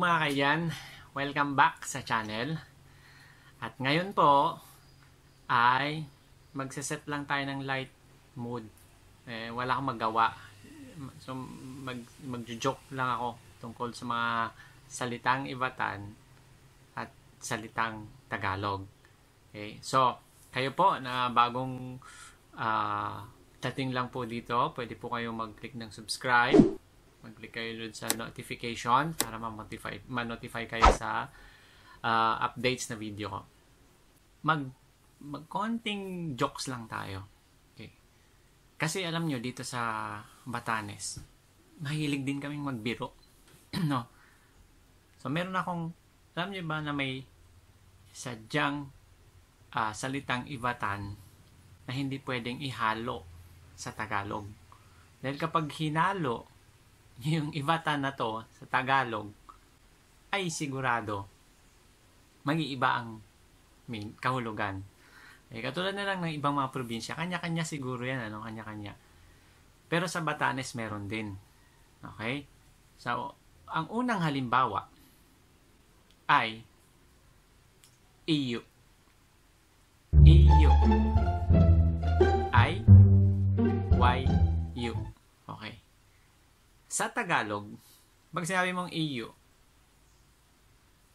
mga kaiyan, welcome back sa channel. At ngayon po ay magse-set lang tayo ng light mode. Eh, wala akong magawa. So mag, magjo-joke lang ako tungkol sa mga salitang Ibatan at salitang Tagalog. Okay? So, kayo po na bagong uh, dating lang po dito, pwede po kayong mag-click ng subscribe mag-click kayo dun sa notification para ma-notify, ma-notify kayo sa uh, updates na video ko. Mag, magkonting jokes lang tayo. Okay. Kasi alam nyo, dito sa Batanes, mahilig din kaming magbiro. no? So, meron akong, alam nyo ba na may sadyang uh, salitang ibatan na hindi pwedeng ihalo sa Tagalog. Dahil kapag hinalo, yung Ibata na to sa Tagalog ay sigurado mag-iiba ang may kahulugan. Eh, katulad na lang ng ibang mga probinsya, kanya-kanya siguro yan, ano, kanya-kanya. Pero sa Batanes, meron din. Okay? So, ang unang halimbawa ay iyo. E iyo. E I Y sa Tagalog, pag sinabi mong iyo,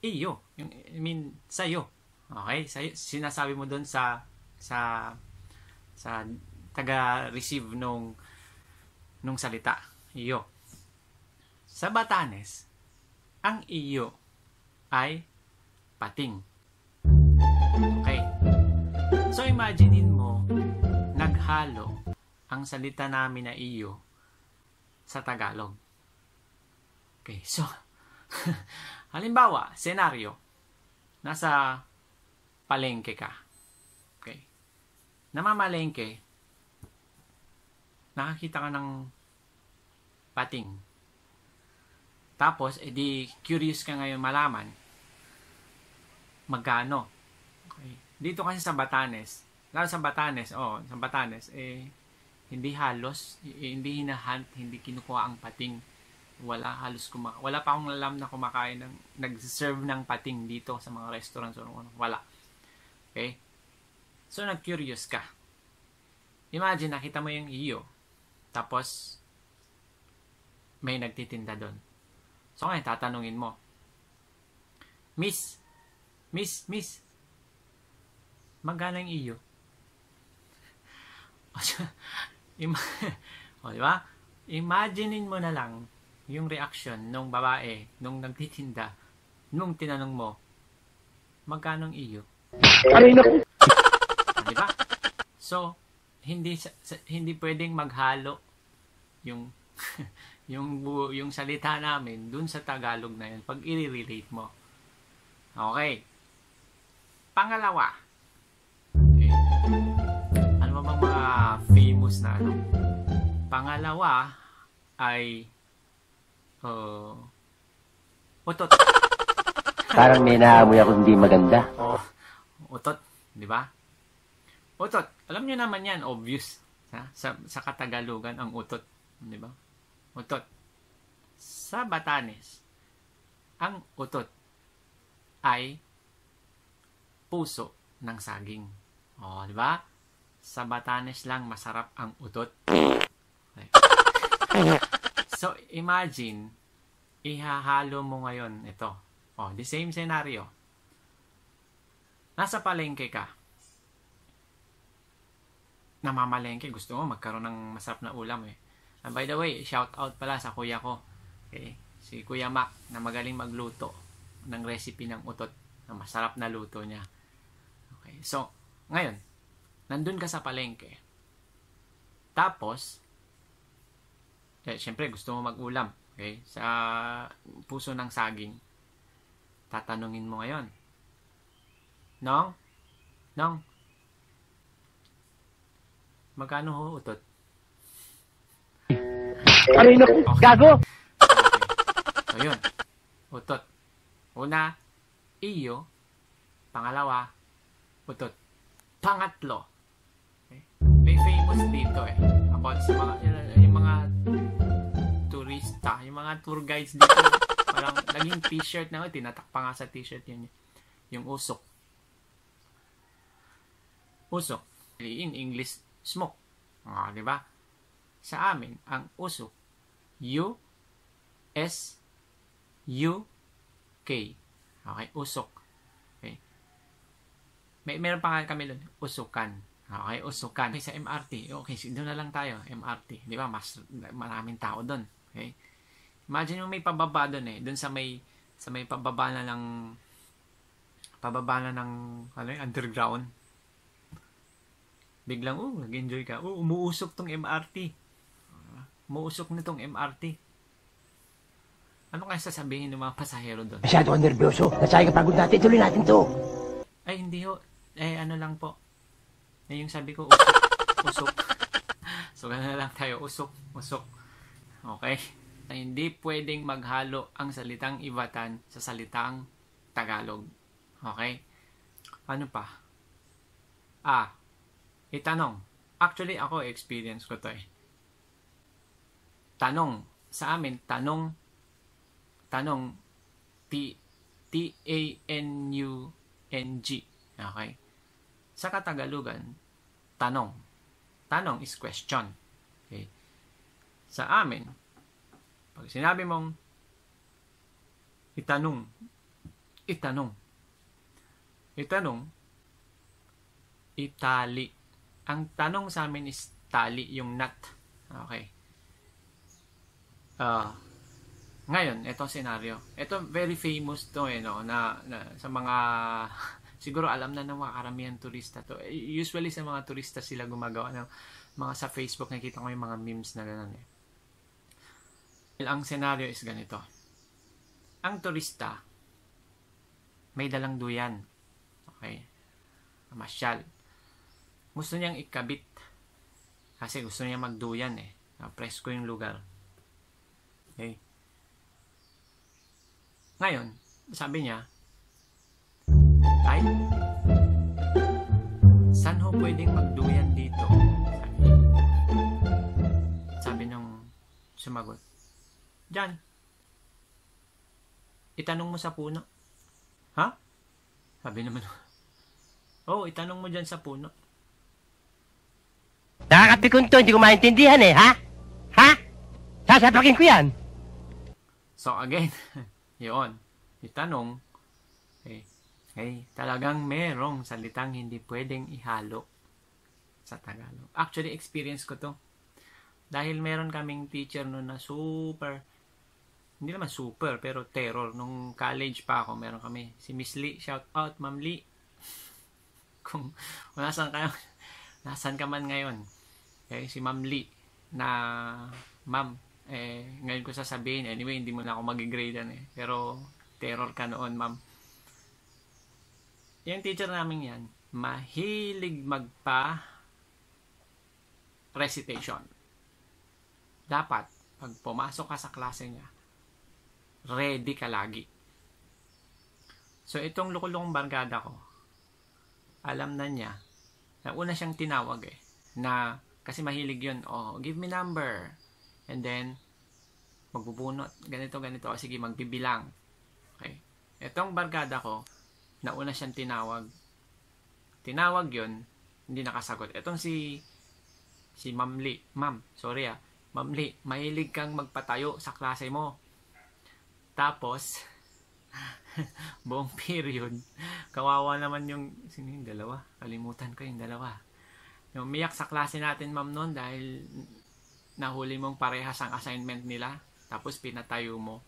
iyo, yung, I mean, sa'yo. Okay? Sa'yo, sinasabi mo doon sa, sa, sa taga-receive nung, nung salita. Iyo. Sa Batanes, ang iyo ay pating. Okay? So, imaginein mo, naghalo ang salita namin na iyo sa Tagalog. Okay, so, halimbawa, senaryo, nasa palengke ka. Okay. Namamalengke, nakakita ka ng pating. Tapos, edi curious ka ngayon malaman magkano. Okay. Dito kasi sa Batanes, lalo sa Batanes, oh, sa Batanes, eh, hindi halos, hindi hinahunt, hindi kinukuha ang pating. Wala halos kumaka wala pa akong alam na kumakain ng nag-serve ng pating dito sa mga restaurants or ano. Wala. Okay? So nag-curious ka. Imagine nakita mo yung iyo. Tapos may nagtitinda doon. So ngayon tatanungin mo. Miss, miss, miss. Magkano ang iyo? Im- di ba? Imaginein mo na lang yung reaction nung babae, nung nagtitinda, nung tinanong mo, magkano iyo? Aray na Di ba? So, hindi hindi pwedeng maghalo yung yung yung salita namin dun sa Tagalog na yun pag i-relate mo. Okay. Pangalawa. Okay. Ano ba mga ubos na ano. Pangalawa ay uh, utot. Parang may naamoy ako hindi maganda. Oh, utot, di ba? Utot. Alam niyo naman yan, obvious. Ha? Sa, sa Katagalugan, ang utot. Di ba? Utot. Sa Batanes, ang utot ay puso ng saging. O, oh, di ba? Sa Batanes lang masarap ang utot. so, imagine, ihahalo mo ngayon ito. Oh, the same scenario. Nasa palengke ka. Namamalengke. Gusto mo magkaroon ng masarap na ulam eh. And ah, by the way, shout out pala sa kuya ko. Okay? Si Kuya Mac na magaling magluto ng recipe ng utot na masarap na luto niya. Okay. So, ngayon, nandun ka sa palengke. Tapos, eh, syempre gusto mo mag-ulam. Okay? Sa puso ng saging. Tatanungin mo ngayon. Nong? Nong? Magkano ho utot? Aray ano na, okay. gago! Okay. So, yun. Utot. Una, iyo. Pangalawa, utot. Pangatlo, may famous dito eh. About sa mga, yung mga turista, yung mga tour guides dito. parang naging t-shirt na, tinatak pa nga sa t-shirt yun. Eh. Yung usok. Usok. In English, smoke. Ah, di ba? Sa amin, ang usok, U, S, U, K. Okay, usok. Okay. May meron pa nga kami doon, usukan. Ah, okay, Usukan. Okay, sa MRT. Okay, so doon na lang tayo, MRT. Di ba? Mas, maraming tao doon. Okay? Imagine mo may pababa doon eh. Doon sa may, sa may pababa na ng, pababa na ng, ano yung, underground. Biglang, oh, nag-enjoy ka. Oh, umuusok tong MRT. Ah, umuusok na tong MRT. Ano kaya sasabihin ng mga pasahero doon? Masyado ang nervyoso. Nasaya ka pagod natin. Tuloy natin to. Ay, hindi ho. Eh, ano lang po na eh, yung sabi ko, usok. usok. so, ganun lang tayo. Usok, usok. Okay? Na hindi pwedeng maghalo ang salitang Ivatan sa salitang Tagalog. Okay? Ano pa? Ah, itanong. Actually, ako experience ko to eh. Tanong. Sa amin, tanong. Tanong. T-A-N-U-N-G. Okay? Sa Katagalugan, tanong. Tanong is question. Okay? Sa amin, pag sinabi mong itanong, itanong, itanong, itali. Ang tanong sa amin is tali, yung nut. Okay. Uh, ngayon, ito scenario. Ito very famous to eh, no, na, na sa mga siguro alam na ng mga karamihan turista to. Eh, usually sa mga turista sila gumagawa ng mga sa Facebook nakita ko yung mga memes na ganun eh. Well, ang scenario is ganito. Ang turista may dalang duyan. Okay. Masyal. Gusto niyang ikabit kasi gusto niya magduyan eh. Ah, ko yung lugar. Okay. Ngayon, sabi niya, ay! saan ho pwedeng magduyan dito? Sabi, sabi nung sumagot. Diyan. Itanong mo sa puno. Ha? Sabi naman. oh, itanong mo dyan sa puno. Nakakapikon to, hindi ko maintindihan eh, ha? Ha? Sasapakin ko yan! So again, yun, itanong Okay? Talagang merong salitang hindi pwedeng ihalo sa Tagalog. Actually, experience ko to. Dahil meron kaming teacher noon na super, hindi naman super, pero terror. Nung college pa ako, meron kami. Si Miss Lee, shout out, Ma'am Lee. Kung, kung nasan ka, nasan ka man ngayon. Okay? Si Ma'am Lee, na, Ma'am, eh, ngayon ko sasabihin, anyway, hindi mo na ako magigradean eh. Pero, terror ka noon, Ma'am yung teacher namin yan, mahilig magpa recitation. Dapat, pag pumasok ka sa klase niya, ready ka lagi. So, itong lukulong bargada ko, alam na niya, na una siyang tinawag eh, na kasi mahilig yun, oh, give me number. And then, magbubunot, ganito, ganito, o sige, magbibilang. Okay. Itong bargada ko, nauna siyang tinawag. Tinawag yon hindi nakasagot. Etong si si Ma'am Lee, Ma'am, sorry ah, Ma'am Lee, mahilig kang magpatayo sa klase mo. Tapos, buong period, kawawa naman yung, sino yung dalawa? Kalimutan ko yung dalawa. Yung umiyak sa klase natin, ma'am, noon dahil nahuli mong parehas ang assignment nila, tapos pinatayo mo.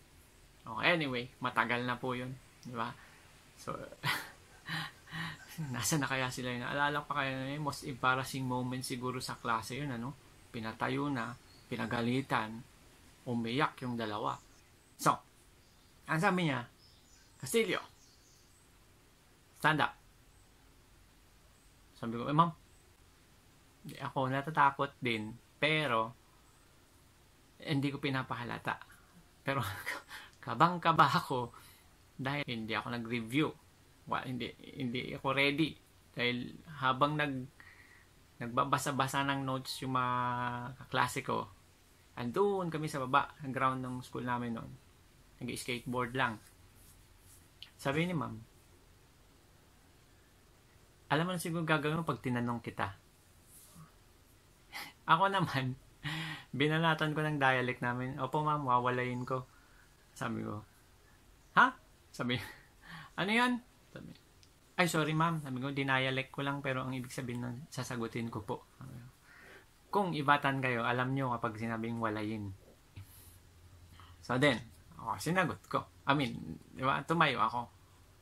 Oh, anyway, matagal na po yun. Di ba? So, nasa na kaya sila yun? Alala pa kaya na yun? Most embarrassing moment siguro sa klase yun, ano? Pinatayo na, pinagalitan, umiyak yung dalawa. So, ang sabi niya, Castillo, stand up. Sabi ko, eh ma'am, ako natatakot din, pero hindi ko pinapahalata. Pero kabang-kaba ako dahil hindi ako nag-review. Well, hindi, hindi ako ready. Dahil habang nag, nagbabasa-basa ng notes yung mga kaklase ko, andun kami sa baba, ang ground ng school namin noon. Nag-skateboard lang. Sabi ni ma'am, alam mo na siguro gagawin pag tinanong kita. ako naman, binalatan ko ng dialect namin, opo ma'am, wawalayin ko. Sabi ko, ha? Sabi, ano yan? Sabi, ay sorry ma'am, sabi ko, dinayalect ko lang pero ang ibig sabihin nun, sasagutin ko po. Kung ibatan kayo, alam nyo kapag sinabing walayin. So then, oh, sinagot ko. I mean, di ba, tumayo ako.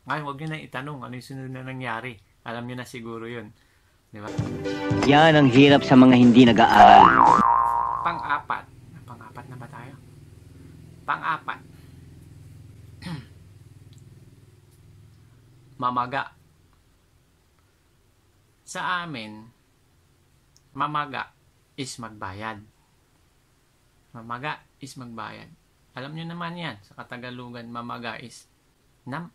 Ngayon, huwag nyo na itanong ano yung sunod na nangyari. Alam nyo na siguro yun. Di Yan ang hirap sa mga hindi nag-aaral. Pang-apat. Pang-apat na ba tayo? Pang-apat. mamaga. Sa amin, mamaga is magbayad. Mamaga is magbayad. Alam nyo naman yan, sa Katagalugan, mamaga is nam,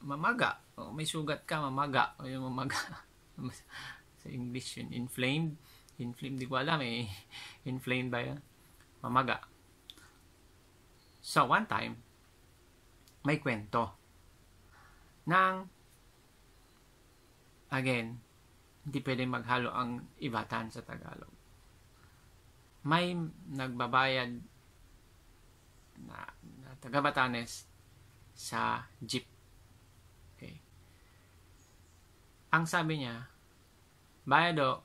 mamaga. O, oh, may sugat ka, mamaga. O oh, yung mamaga. sa English yun, inflamed. Inflamed, di ko alam eh. Inflamed ba yan? Mamaga. So, one time, may kwento ng again, hindi pwede maghalo ang ibatan sa Tagalog. May nagbabayad na, na taga Batanes sa jeep. Okay. Ang sabi niya, bayad o. Oh.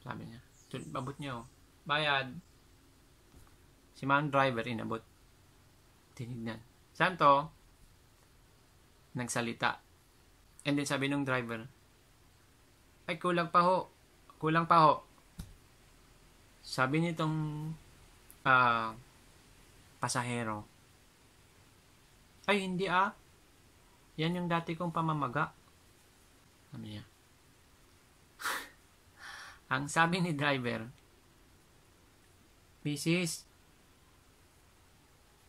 Sabi niya, babot niyo. Oh. Bayad. Si mang driver inabot. Tinignan. Saan to? nagsalita. And then sabi nung driver, ay kulang pa ho, kulang pa ho. Sabi nitong uh, pasahero, ay hindi ah, yan yung dati kong pamamaga. Sabi niya. Ang sabi ni driver, Mrs.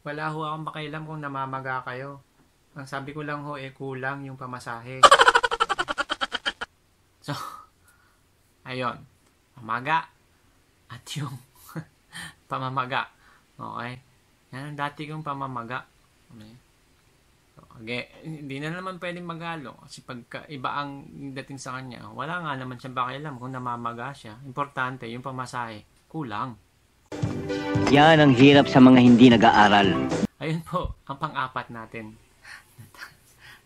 Wala ho akong pakialam kung namamaga kayo. Ang sabi ko lang ho, eh, kulang yung pamasahe. So, ayun. Pamaga. At yung pamamaga. Okay? Yan ang dati kong pamamaga. Okay? So, okay. Eh, hindi na naman pwedeng magalo. Kasi pagka iba ang dating sa kanya, wala nga naman siya siyang alam kung namamaga siya. Importante, yung pamasahe, kulang. Yan ang hirap sa mga hindi nag-aaral. Ayun po, ang pang-apat natin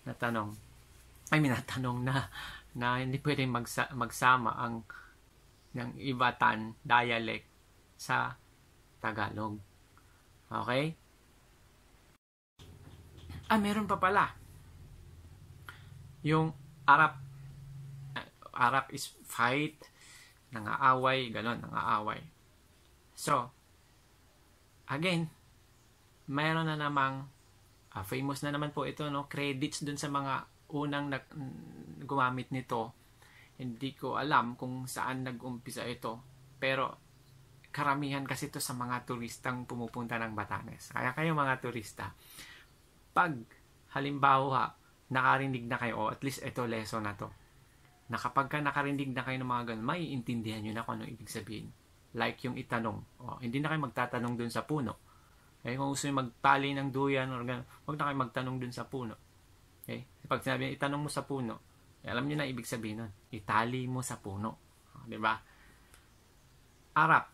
natanong I mean natanong na na hindi pwedeng magsa, magsama ang ng ibatan dialect sa Tagalog. Okay? Ah, meron pa pala. Yung Arab Arab is fight, nangaaway, ganon, nangaaway. So, again, meron na namang Uh, famous na naman po ito, no? Credits dun sa mga unang nag, gumamit nito. Hindi ko alam kung saan nag-umpisa ito. Pero karamihan kasi ito sa mga turistang pumupunta ng Batanes. Kaya kayo mga turista, pag halimbawa ha, nakarinig na kayo, o at least ito lesson na to, na kapag ka nakarinig na kayo ng mga ganun, may intindihan nyo na kung ano ibig sabihin. Like yung itanong. O, hindi na kayo magtatanong dun sa puno Okay? Kung gusto nyo magtali ng duyan, or gano'n, huwag na kayo magtanong dun sa puno. Okay? Pag sinabi, itanong mo sa puno, eh, alam nyo na ibig sabihin nun. Itali mo sa puno. Ah, di ba? Arap.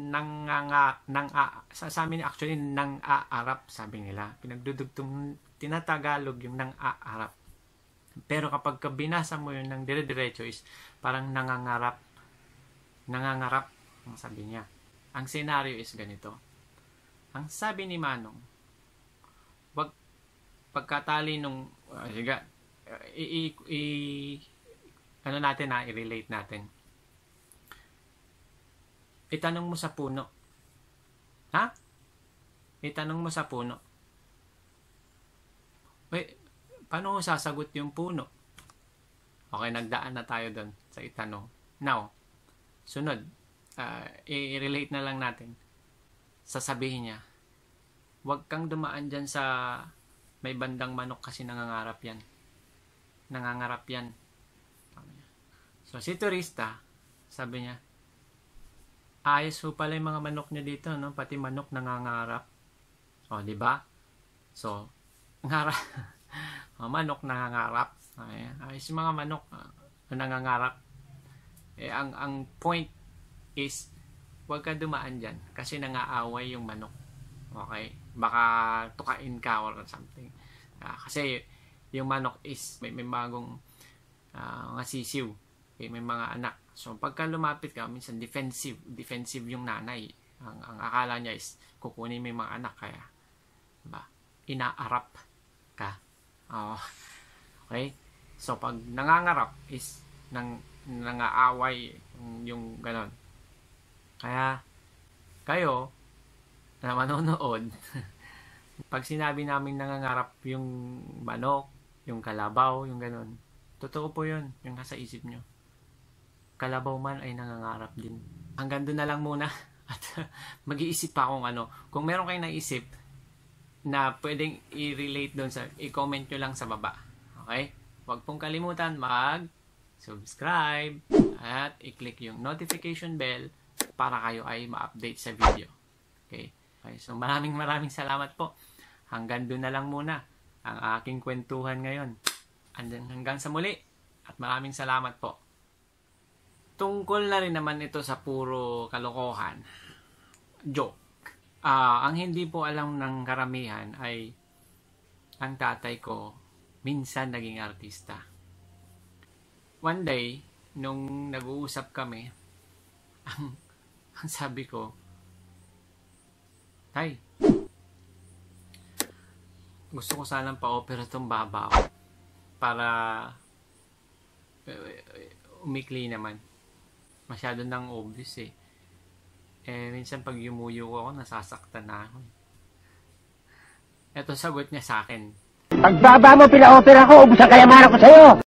Nang, nga, nang, sa, sa amin actually, nang aarap, sabi nila. Pinagdudugtong, tinatagalog yung nang aarap. Pero kapag binasa mo yun ng dire-diretso is parang nangangarap. Nangangarap, ang sabi niya. Ang senaryo is ganito. Ang sabi ni Manong, wag pagkatali nung uh, ah, siga, i, i, i, ano natin na ah, i-relate natin. Itanong mo sa puno. Ha? Itanong mo sa puno. Wait, paano sasagot yung puno? Okay, nagdaan na tayo doon sa itanong. Now, sunod uh, i-relate na lang natin, sasabihin niya, huwag kang dumaan dyan sa may bandang manok kasi nangangarap yan. Nangangarap yan. So, si turista, sabi niya, ayos po pala yung mga manok niya dito, no? Pati manok nangangarap. O, di ba? So, nangarap. manok nangangarap. Ayan. Ayos yung mga manok ah, nangangarap. Eh, ang, ang point is huwag ka dumaan dyan kasi nangaaway yung manok. Okay? Baka tukain ka or something. Uh, kasi yung manok is may, may bagong uh, ah, ngasisiw. Okay? May mga anak. So pagka lumapit ka, minsan defensive. Defensive yung nanay. Ang, ang akala niya is kukunin may mga anak kaya ba? Diba? inaarap ka. Oh. Okay? So pag nangangarap is nang nangaaway yung, yung ganon kaya, kayo, na manonood, pag sinabi namin nangangarap yung manok, yung kalabaw, yung ganun, totoo po yun, yung nasa isip nyo. Kalabaw man ay nangangarap din. Hanggang doon na lang muna. At mag-iisip pa kung ano. Kung meron kayong naisip na pwedeng i-relate doon sa, i-comment nyo lang sa baba. Okay? Huwag pong kalimutan mag-subscribe at i-click yung notification bell para kayo ay ma-update sa video. Okay? okay? So maraming maraming salamat po. Hanggang doon na lang muna ang aking kwentuhan ngayon. Andan hanggang sa muli at maraming salamat po. Tungkol na rin naman ito sa puro kalokohan. Joke. Uh, ang hindi po alam ng karamihan ay ang tatay ko minsan naging artista. One day, nung nag-uusap kami, ang ang sabi ko, Tay, gusto ko sanang pa-opera tong babaw para eh, umikli naman. Masyado nang obvious eh. Eh, minsan pag yumuyo ako, nasasaktan na ako. Ito eh. sagot niya sa akin. Pagbaba mo, pina-opera ko, ubusan kayamanan ko sa'yo!